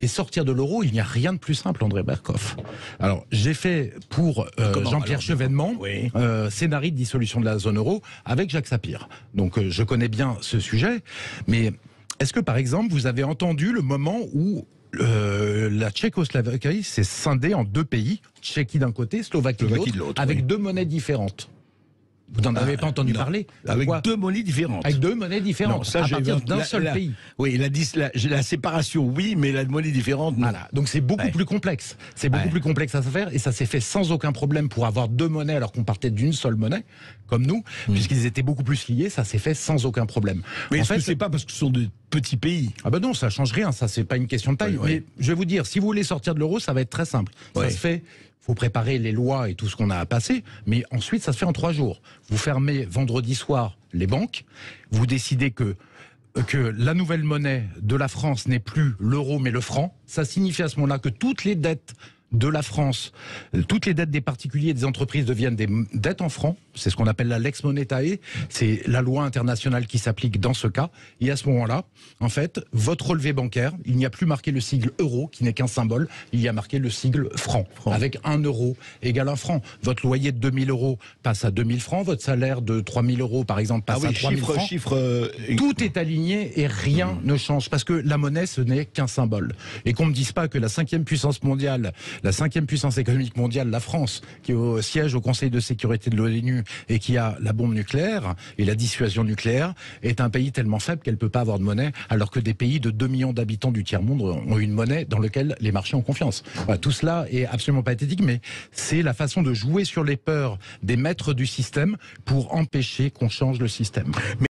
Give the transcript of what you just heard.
Et sortir de l'euro, il n'y a rien de plus simple, André Berkoff. Alors, j'ai fait pour euh, Jean-Pierre Chevènement, euh, scénario de dissolution de la zone euro avec Jacques Sapir. Donc, euh, je connais bien ce sujet. Mais est-ce que, par exemple, vous avez entendu le moment où la Tchécoslovaquie s'est scindée en deux pays, Tchéquie d'un côté, Slovaquie, de l'autre, avec deux monnaies différentes vous n'en avez ah, pas entendu parler Avec deux monnaies différentes. Avec deux monnaies différentes, ça, à partir d'un seul pays. Oui, la, la, la, séparation, oui, mais la monnaie différente, non. Voilà. Donc c'est beaucoup plus complexe. C'est beaucoup plus complexe à faire et ça s'est fait sans aucun problème pour avoir deux monnaies alors qu'on partait d'une seule monnaie, comme nous, mm. puisqu'ils étaient beaucoup plus liés, ça s'est fait sans aucun problème. Mais en fait, c'est pas parce que ce sont des petits pays Ah ben non, ça change rien, ça c'est pas une question de taille. Mais je vais vous dire, si vous voulez sortir de l'euro, ça va être très simple. Ça se fait faut préparer les lois et tout ce qu'on a à passer, mais ensuite ça se fait en trois jours. Vous fermez vendredi soir les banques, vous décidez que que la nouvelle monnaie de la France n'est plus l'euro mais le franc. Ça signifie à ce moment-là que toutes les dettes de la France. Euh, toutes les dettes des particuliers et des entreprises deviennent des dettes en francs. C'est ce qu'on appelle la lex monetae. C'est la loi internationale qui s'applique dans ce cas. Et à ce moment-là, en fait, votre relevé bancaire, il n'y a plus marqué le sigle euro, qui n'est qu'un symbole. Il y a marqué le sigle franc, avec un euro égal un franc. Votre loyer de 2000 euros passe à 2000 francs. Votre salaire de 3000 euros, par exemple, ah passe à 3000 francs. Euh, Tout est aligné et rien mmh. ne change parce que la monnaie, ce n'est qu'un symbole. Et qu'on ne me dise pas que la cinquième puissance mondiale la cinquième puissance économique mondiale, la France, qui est au siège au Conseil de sécurité de l'ONU et qui a la bombe nucléaire et la dissuasion nucléaire, est un pays tellement faible qu'elle ne peut pas avoir de monnaie, alors que des pays de 2 millions d'habitants du tiers-monde ont une monnaie dans laquelle les marchés ont confiance. tout cela est absolument pathétique, mais c'est la façon de jouer sur les peurs des maîtres du système pour empêcher qu'on change le système.